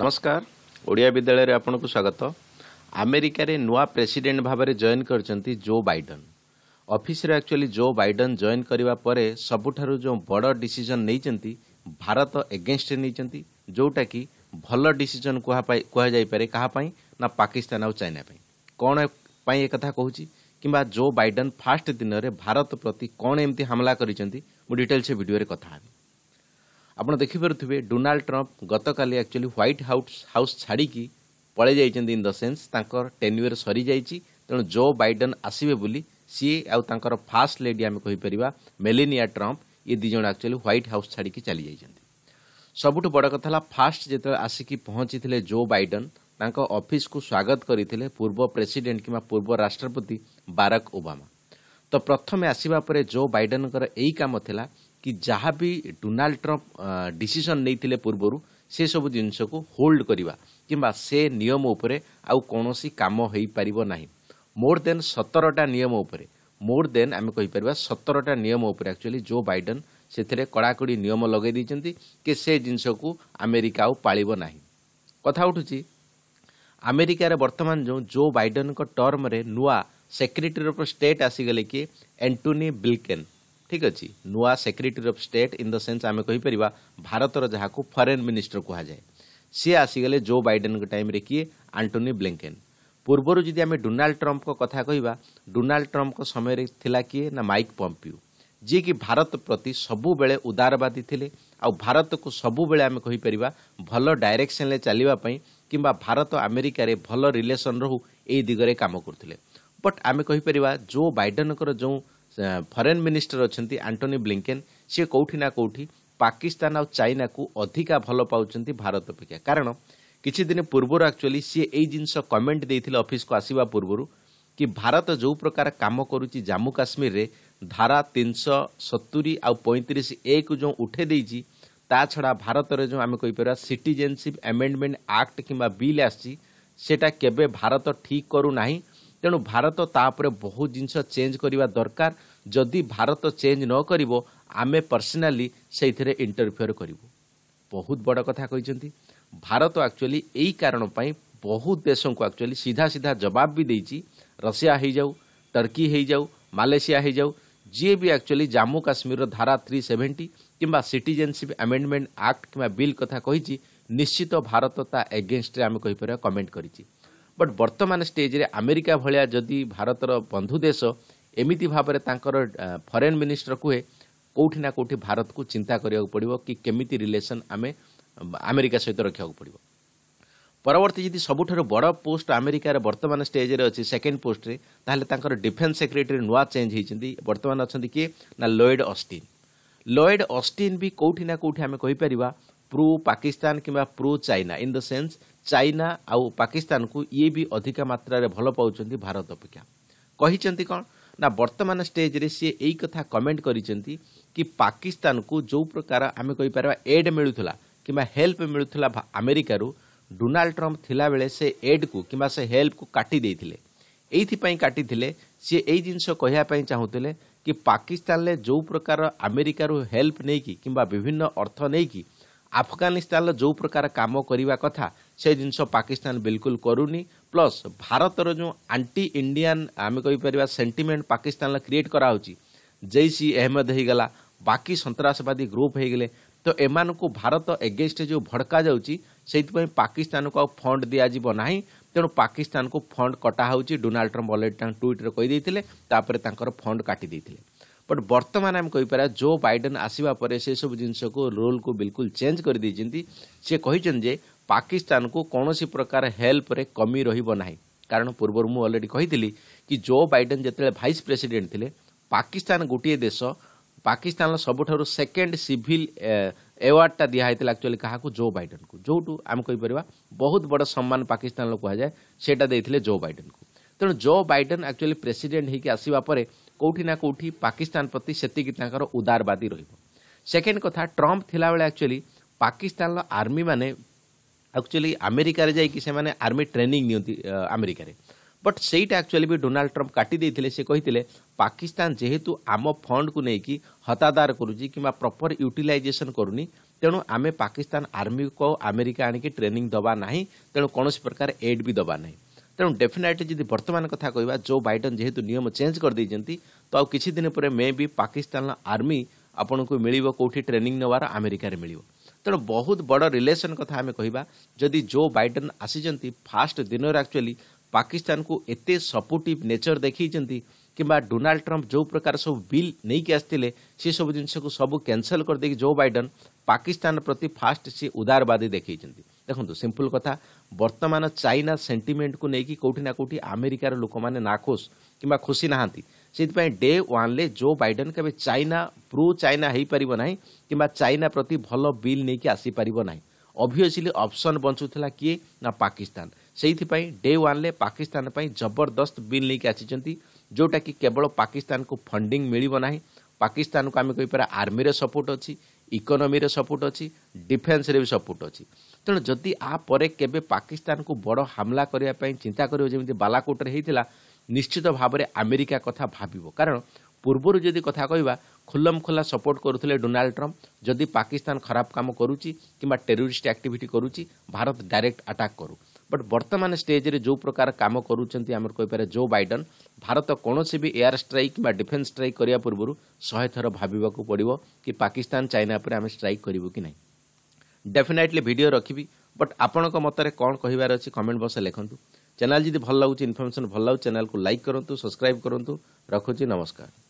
ନମସ୍କାର ଓଡ଼ିଆ ବିଦ୍ୟାଳୟରେ ଆପଣଙ୍କୁ ସ୍ୱାଗତ ଆମେରିକାରେ ନୂଆ ପ୍ରେସିଡେଣ୍ଟ ଭାବରେ ଜଏନ୍ କରିଛନ୍ତି ଜୋ ବାଇଡନ୍ ଅଫିସରେ ଆକ୍ଚୁଆଲି ଜୋ ବାଇଡନ୍ ଜଏନ୍ କରିବା ପରେ ସବୁଠାରୁ ଯେଉଁ ବଡ଼ ଡିସିଜନ୍ ନେଇଛନ୍ତି ଭାରତ ଏଗେନଷ୍ଟରେ ନେଇଛନ୍ତି ଯେଉଁଟାକି ଭଲ ଡିସିଜନ୍ କୁହାଯାଇପାରେ କାହା ପାଇଁ ନା ପାକିସ୍ତାନ ଆଉ ଚାଇନା ପାଇଁ କ'ଣ ପାଇଁ ଏକଥା କହୁଛି କିମ୍ବା ଜୋ ବାଇଡନ୍ ଫାଷ୍ଟ ଦିନରେ ଭାରତ ପ୍ରତି କ'ଣ ଏମିତି ହାମଲା କରିଛନ୍ତି ମୁଁ ଡିଟେଲ୍ସ ସେ ଭିଡ଼ିଓରେ କଥା ହେବି ଆପଣ ଦେଖିପାରୁଥିବେ ଡୋନାଲ୍ଡ ଟ୍ରମ୍ପ ଗତକାଲି ଆକ୍ଚୁଆଲି ହ୍ୱାଇଟ୍ ହାଉସ୍ ହାଉସ୍ ଛାଡ଼ିକି ପଳାଇ ଯାଇଛନ୍ତି ଇନ୍ ଦ ସେନ୍ସ ତାଙ୍କର ଟେନ୍ୟୁଅର୍ ସରିଯାଇଛି ତେଣୁ ଜୋ ବାଇଡେନ୍ ଆସିବେ ବୋଲି ସିଏ ଆଉ ତାଙ୍କର ଫାଷ୍ଟ ଲେଡି ଆମେ କହିପାରିବା ମେଲିନିଆ ଟ୍ରମ୍ପ ଇଏ ଦୁଇ ଜଣ ଆକ୍ଚୁଆଲି ହ୍ୱାଇଟ୍ ହାଉସ୍ ଛାଡ଼ିକି ଚାଲି ଯାଇଛନ୍ତି ସବୁଠୁ ବଡ଼ କଥା ହେଲା ଫାଷ୍ଟ ଯେତେବେଳେ ଆସିକି ପହଞ୍ଚିଥିଲେ ଜୋ ବାଇଡେନ୍ ତାଙ୍କ ଅଫିସକୁ ସ୍ୱାଗତ କରିଥିଲେ ପୂର୍ବ ପ୍ରେସିଡେଣ୍ଟ କିମ୍ବା ପୂର୍ବ ରାଷ୍ଟ୍ରପତି ବାରାକ ଓବାମା ତ ପ୍ରଥମେ ଆସିବା ପରେ ଜୋ ବାଇଡେନ୍ଙ୍କର ଏଇ କାମ ଥିଲା କି ଯାହା ବି ଡୋନାଲ୍ଡ ଟ୍ରମ୍ପ ଡିସିସନ୍ ନେଇଥିଲେ ପୂର୍ବରୁ ସେସବୁ ଜିନିଷକୁ ହୋଲ୍ଡ କରିବା କିମ୍ବା ସେ ନିୟମ ଉପରେ ଆଉ କୌଣସି କାମ ହୋଇପାରିବ ନାହିଁ ମୋର ଦେନ୍ ସତରଟା ନିୟମ ଉପରେ ମୋର ଦେନ୍ ଆମେ କହିପାରିବା ସତରଟା ନିୟମ ଉପରେ ଆକ୍ଚୁଆଲି ଜୋ ବାଇଡେନ୍ ସେଥିରେ କଡ଼ାକଡ଼ି ନିୟମ ଲଗାଇ ଦେଇଛନ୍ତି କି ସେ ଜିନିଷକୁ ଆମେରିକା ଆଉ ପାଳିବ ନାହିଁ କଥା ଉଠୁଛି ଆମେରିକାରେ ବର୍ତ୍ତମାନ ଯେଉଁ ଜୋ ବାଇଡେନ୍ଙ୍କ ଟର୍ମରେ ନୂଆ ସେକ୍ରେଟେରୀ ଅଫ୍ ଷ୍ଟେଟ୍ ଆସିଗଲେ କି ଆଣ୍ଟୋନି ବିଲ୍କେନ୍ ଠିକ୍ ଅଛି ନୂଆ secretary of state in the sense ଆମେ କହିପାରିବା ଭାରତର ଯାହାକୁ ଫରେନ୍ ମିନିଷ୍ଟର କୁହାଯାଏ ସିଏ ଆସିଗଲେ ଜୋ ବାଇଡେନ୍ଙ୍କ ଟାଇମ୍ରେ କିଏ ଆଣ୍ଟୋନି ବ୍ଲିଙ୍କେନ୍ ପୂର୍ବରୁ ଯଦି ଆମେ ଡୋନାଲ୍ଡ ଟ୍ରମ୍ପଙ୍କ କଥା କହିବା ଡୋନାଲ୍ଡ ଟ୍ରମ୍ପଙ୍କ ସମୟରେ ଥିଲା କିଏ ନା ମାଇକ୍ ପମ୍ପିଓ ଯିଏକି ଭାରତ ପ୍ରତି ସବୁବେଳେ ଉଦାରବାଦୀ ଥିଲେ ଆଉ ଭାରତକୁ ସବୁବେଳେ ଆମେ କହିପାରିବା ଭଲ ଡାଇରେକ୍ସନରେ ଚାଲିବା ପାଇଁ କିମ୍ବା ଭାରତ ଆମେରିକାରେ ଭଲ ରିଲେସନ୍ ରହୁ ଏହି ଦିଗରେ କାମ କରୁଥିଲେ ବଟ୍ ଆମେ କହିପାରିବା ଜୋ ବାଇଡେନ୍ଙ୍କର ଯେଉଁ ଫରେନ୍ ମିନିଷ୍ଟର ଅଛନ୍ତି ଆଣ୍ଟୋନି ବ୍ଲିଙ୍କେନ୍ ସିଏ କେଉଁଠି ନା କେଉଁଠି ପାକିସ୍ତାନ ଆଉ ଚାଇନାକୁ ଅଧିକା ଭଲ ପାଉଛନ୍ତି ଭାରତ ଅପେକ୍ଷା କାରଣ କିଛି ଦିନ ପୂର୍ବରୁ ଆକ୍ଚୁଆଲି ସିଏ ଏଇ ଜିନିଷ କମେଣ୍ଟ ଦେଇଥିଲେ ଅଫିସକୁ ଆସିବା ପୂର୍ବରୁ କି ଭାରତ ଯେଉଁ ପ୍ରକାର କାମ କରୁଛି ଜାମ୍ମୁ କାଶ୍ମୀରରେ ଧାରା ତିନିଶହ ସତୁରି ଆଉ ପଇଁତିରିଶ ଏକୁ ଯେଉଁ ଉଠେଇ ଦେଇଛି ତା ଛଡ଼ା ଭାରତରେ ଯେଉଁ ଆମେ କହିପାରିବା ସିଟିଜେନସିପ୍ ଆମେଣ୍ଡମେଣ୍ଟ ଆକ୍ଟ କିମ୍ବା ବିଲ୍ ଆସିଛି ସେଇଟା କେବେ ଭାରତ ଠିକ୍ କରୁନାହିଁ ତେଣୁ ଭାରତ ତା ଉପରେ ବହୁତ ଜିନିଷ ଚେଞ୍ଜ କରିବା ଦରକାର ଯଦି ଭାରତ ଚେଞ୍ଜ ନ କରିବ ଆମେ ପର୍ସନାଲି ସେଇଥିରେ ଇଣ୍ଟରଫିୟର କରିବୁ ବହୁତ ବଡ଼ କଥା କହିଛନ୍ତି ଭାରତ ଆକ୍ଚୁଆଲି ଏଇ କାରଣ ପାଇଁ ବହୁତ ଦେଶଙ୍କୁ ଆକ୍ଚୁଆଲି ସିଧା ସିଧା ଜବାବ ବି ଦେଇଛି ରଷିଆ ହୋଇଯାଉ ଟର୍କି ହୋଇଯାଉ ମାଲେସିଆ ହୋଇଯାଉ ଯିଏ ବି ଆକ୍ଚୁଆଲି ଜାମ୍ମୁ କାଶ୍ମୀରର ଧାରା ଥ୍ରୀ ସେଭେଣ୍ଟି କିମ୍ବା ସିଟିଜେନ୍ସିପ୍ ଆମେଣ୍ଡମେଣ୍ଟ ଆକ୍ଟ କିମ୍ବା ବିଲ୍ କଥା କହିଛି ନିଶ୍ଚିତ ଭାରତ ତା ଏଗେନ୍ଷ୍ଟରେ ଆମେ କହିପାରିବା କମେଣ୍ଟ କରିଛି ବଟ୍ ବର୍ତ୍ତମାନ ଷ୍ଟେଜ୍ରେ ଆମେରିକା ଭଳିଆ ଯଦି ଭାରତର ବନ୍ଧୁ ଦେଶ ଏମିତି ଭାବରେ ତାଙ୍କର ଫରେନ୍ ମିନିଷ୍ଟର କୁହେ କେଉଁଠି ନା କେଉଁଠି ଭାରତକୁ ଚିନ୍ତା କରିବାକୁ ପଡ଼ିବ କି କେମିତି ରିଲେସନ୍ ଆମେ ଆମେରିକା ସହିତ ରଖିବାକୁ ପଡ଼ିବ ପରବର୍ତ୍ତୀ ଯଦି ସବୁଠାରୁ ବଡ଼ ପୋଷ୍ଟ ଆମେରିକାର ବର୍ତ୍ତମାନ ଷ୍ଟେଜ୍ରେ ଅଛି ସେକେଣ୍ଡ ପୋଷ୍ଟରେ ତାହେଲେ ତାଙ୍କର ଡିଫେନ୍ସ ସେକ୍ରେଟେରୀ ନୂଆ ଚେଞ୍ଜ ହୋଇଛନ୍ତି ବର୍ତ୍ତମାନ ଅଛନ୍ତି କିଏ ନା ଲୟେଡ୍ ଅଷ୍ଟିନ୍ ଲୟେଡ୍ ଅଷ୍ଟିନ୍ ବି କେଉଁଠି ନା କେଉଁଠି ଆମେ କହିପାରିବା प्रो पाकिस्तान किंवा pro China in the sense China ଆଉ ପାକିସ୍ତାନକୁ ଇଏ ବି ଅଧିକା ମାତ୍ରାରେ ଭଲ ପାଉଛନ୍ତି ଭାରତ ଅପେକ୍ଷା କହିଛନ୍ତି କ'ଣ ନା ବର୍ତ୍ତମାନ ଷ୍ଟେଜ୍ରେ ସିଏ ଏଇ କଥା କମେଣ୍ଟ କରିଛନ୍ତି କି ପାକିସ୍ତାନକୁ ଯେଉଁ ପ୍ରକାର ଆମେ କହିପାରିବା ଏଡ୍ ମିଳୁଥିଲା କିମ୍ବା ହେଲ୍ପ ମିଳୁଥିଲା ଆମେରିକାରୁ ଡୋନାଲ୍ଡ ଟ୍ରମ୍ପ ଥିଲାବେଳେ ସେ ଏଡ୍କୁ କିମ୍ବା ସେ ହେଲ୍ପକୁ କାଟି ଦେଇଥିଲେ ଏଇଥିପାଇଁ କାଟିଥିଲେ ସିଏ ଏଇ ଜିନିଷ କହିବା ପାଇଁ ଚାହୁଁଥିଲେ କି ପାକିସ୍ତାନରେ ଯେଉଁ ପ୍ରକାର ଆମେରିକାରୁ ହେଲ୍ପ ନେଇକି କିମ୍ବା ବିଭିନ୍ନ ଅର୍ଥ ନେଇକି ଆଫଗାନିସ୍ତାନର ଯେଉଁ ପ୍ରକାର କାମ କରିବା କଥା ସେ ଜିନିଷ ପାକିସ୍ତାନ ବିଲକୁଲ କରୁନି ପ୍ଲସ୍ ଭାରତର ଯେଉଁ ଆଣ୍ଟି ଇଣ୍ଡିଆନ୍ ଆମେ କହିପାରିବା ସେଣ୍ଟିମେଣ୍ଟ ପାକିସ୍ତାନର କ୍ରିଏଟ୍ କରାହେଉଛି ଜୈସ୍ ଇ ଅହମ୍ମଦ ହୋଇଗଲା ବାକି ସନ୍ତାସବାଦୀ ଗ୍ରୁପ୍ ହେଇଗଲେ ତ ଏମାନଙ୍କୁ ଭାରତ ଏଗେନ୍ଷ୍ଟ ଯେଉଁ ଭଡ଼କା ଯାଉଛି ସେଇଥିପାଇଁ ପାକିସ୍ତାନକୁ ଆଉ ଫଣ୍ଡ ଦିଆଯିବ ନାହିଁ ତେଣୁ ପାକିସ୍ତାନକୁ ଫଣ୍ଡ କଟା ହେଉଛି ଡୋନାଲ୍ଡ ଟ୍ରମ୍ପ ଅଲରେଡ଼ି ତାଙ୍କ ଟ୍ୱିଟ୍ରେ କହିଦେଇଥିଲେ ତାପରେ ତାଙ୍କର ଫଣ୍ଡ କାଟିଦେଇଥିଲେ বট বর্তমান আমি কইপারা জো বাইডেন আসবা পরে সেসব জিনিসক রোলকু বিলকুল চেঞ্জ করে দিয়েছেন সে কিন্তু যে পাকিস্তানকু কৌশি প্রকার হেল্পরে কমি রহব না কারণ পূর্ব মু অলরেডি কহিলি কি জো বাইডেন যেত ভাইস প্রেসিডেন্ট লে পাকিস্তান গোটিয়ে দেশ পাকিস্তান সবুঠ সেকেন্ড সিভিল এওয়ার্ডটা দিয়া হয়েছিল আকচুয়ালি কাহকু জো বাইডেন কু যেটু আমি কইপার বহুত বড় সম্মান পাকিস্তান কুহযায় সেটা দিয়ে জো বাইডেন তেমন জো বাইডেন আকচুয়ালি প্রেসিডেন্ট হয়েকি আসবা পরে কোটি না কোটি পাকিস্তান প্রতি সেতিকি তাঁর উদারবাদী রহব সেকেন্ড কথা ট্রম্প থাকবে আকচুয়ালি পাকিস্তানর আর্মি মানে আকচুয়ালি আমেরিকার যাই সে আর্মি ট্রেনিং নিতে আমেরিকার বট সেইটা আকচুয়ালি বি ডোনাল্ড ট্রম্প কাটি দিয়ে সে কে পাকিস্তান যেহেতু আম ফন্ডকু নেই হতাদার করুছি কিংবা প্রপর ইউটিলাইজেসন করুনি তেণু আমি পাকিস্তান আর্মি কো আমেরিকা আনিকি ট্রেনিং দেবা না তেণু কোণী প্রকার এড বি দেবা না ତେଣୁ ଡେଫିନାଇଟଲି ଯଦି ବର୍ତ୍ତମାନ କଥା କହିବା ଜୋ ବାଇଡେନ୍ ଯେହେତୁ ନିୟମ ଚେଞ୍ଜ କରିଦେଇଛନ୍ତି ତ ଆଉ କିଛି ଦିନ ପରେ ମେ ବି ପାକିସ୍ତାନର ଆର୍ମି ଆପଣଙ୍କୁ ମିଳିବ କେଉଁଠି ଟ୍ରେନିଂ ନେବାର ଆମେରିକାରେ ମିଳିବ ତେଣୁ ବହୁତ ବଡ଼ ରିଲେସନ୍ କଥା ଆମେ କହିବା ଯଦି ଜୋ ବାଇଡେନ୍ ଆସିଛନ୍ତି ଫାଷ୍ଟ ଦିନରେ ଆକ୍ଚୁଆଲି ପାକିସ୍ତାନକୁ ଏତେ ସପୋର୍ଟିଭ୍ ନେଚର ଦେଖେଇଛନ୍ତି କିମ୍ବା ଡୋନାଲ୍ଡ ଟ୍ରମ୍ପ ଯେଉଁ ପ୍ରକାର ସବୁ ବିଲ୍ ନେଇକି ଆସିଥିଲେ ସେସବୁ ଜିନିଷକୁ ସବୁ କ୍ୟାନସଲ୍ କରିଦେଇକି ଜୋ ବାଇଡେନ୍ ପାକିସ୍ତାନ ପ୍ରତି ଫାଷ୍ଟ ସିଏ ଉଦାରବାଦୀ ଦେଖେଇଛନ୍ତି ଦେଖନ୍ତୁ ସିମ୍ପଲ୍ କଥା ବର୍ତ୍ତମାନ ଚାଇନା ସେଣ୍ଟିମେଣ୍ଟକୁ ନେଇକି କେଉଁଠି ନା କେଉଁଠି ଆମେରିକାର ଲୋକମାନେ ନାଖୋଶ କିମ୍ବା ଖୁସି ନାହାନ୍ତି ସେଥିପାଇଁ ଡେ ୱାନ୍ରେ ଜୋ ବାଇଡେନ୍ କେବେ ଚାଇନା ପ୍ରୁ ଚାଇନା ହୋଇପାରିବ ନାହିଁ କିମ୍ବା ଚାଇନା ପ୍ରତି ଭଲ ବିଲ୍ ନେଇକି ଆସିପାରିବ ନାହିଁ ଅଭିୟସ୍ଲି ଅପସନ୍ ବଞ୍ଚୁଥିଲା କିଏ ନା ପାକିସ୍ତାନ ସେଇଥିପାଇଁ ଡେ ୱାନ୍ରେ ପାକିସ୍ତାନ ପାଇଁ ଜବରଦସ୍ତ ବିଲ୍ ନେଇକି ଆସିଛନ୍ତି ଯେଉଁଟାକି କେବଳ ପାକିସ୍ତାନକୁ ଫଣ୍ଡିଂ ମିଳିବ ନାହିଁ ପାକିସ୍ତାନକୁ ଆମେ କହିପାରିବା ଆର୍ମିରେ ସପୋର୍ଟ ଅଛି ଇକୋନୋମିରେ ସପୋର୍ଟ ଅଛି ଡିଫେନ୍ସରେ ବି ସପୋର୍ଟ ଅଛି ତେଣୁ ଯଦି ଆ ପରେ କେବେ ପାକିସ୍ତାନକୁ ବଡ଼ ହାମଲା କରିବା ପାଇଁ ଚିନ୍ତା କରିବ ଯେମିତି ବାଲାକୋଟରେ ହେଇଥିଲା ନିଶ୍ଚିତ ଭାବରେ ଆମେରିକା କଥା ଭାବିବ କାରଣ ପୂର୍ବରୁ ଯଦି କଥା କହିବା ଖୁଲମ ଖୋଲା ସପୋର୍ଟ କରୁଥିଲେ ଡୋନାଲ୍ଡ ଟ୍ରମ୍ପ ଯଦି ପାକିସ୍ତାନ ଖରାପ କାମ କରୁଛି କିମ୍ବା ଟେରୋରିଷ୍ଟ ଆକ୍ଟିଭିଟି କରୁଛି ଭାରତ ଡାଇରେକ୍ଟ ଆଟାକ୍ କରୁ ବଟ୍ ବର୍ତ୍ତମାନ ଷ୍ଟେଜ୍ରେ ଯେଉଁ ପ୍ରକାର କାମ କରୁଛନ୍ତି ଆମର କହିପାରେ ଜୋ ବାଇଡେନ୍ ଭାରତ କୌଣସି ବି ଏୟାର ଷ୍ଟ୍ରାଇକ୍ କିମ୍ବା ଡିଫେନ୍ସ ଷ୍ଟ୍ରାଇକ୍ କରିବା ପୂର୍ବରୁ ଶହେ ଥର ଭାବିବାକୁ ପଡ଼ିବ କି ପାକିସ୍ତାନ ଚାଇନା ଉପରେ ଆମେ ଷ୍ଟ୍ରାଇକ୍ କରିବୁ କି ନାହିଁ ଡେଫିନେଟଲି ଭିଡ଼ିଓ ରଖିବି ବଟ୍ ଆପଣଙ୍କ ମତରେ କ'ଣ କହିବାର ଅଛି କମେଣ୍ଟ ବକ୍ସରେ ଲେଖନ୍ତୁ ଚ୍ୟାନେଲ ଯଦି ଭଲ ଲାଗୁଛି ଇନଫର୍ମେସନ୍ ଭଲ ଲାଗୁଛି ଚ୍ୟାନେଲକୁ ଲାଇକ୍ କରନ୍ତୁ ସବସ୍କ୍ରାଇବ୍ କରନ୍ତୁ ରଖୁଛି ନମସ୍କାର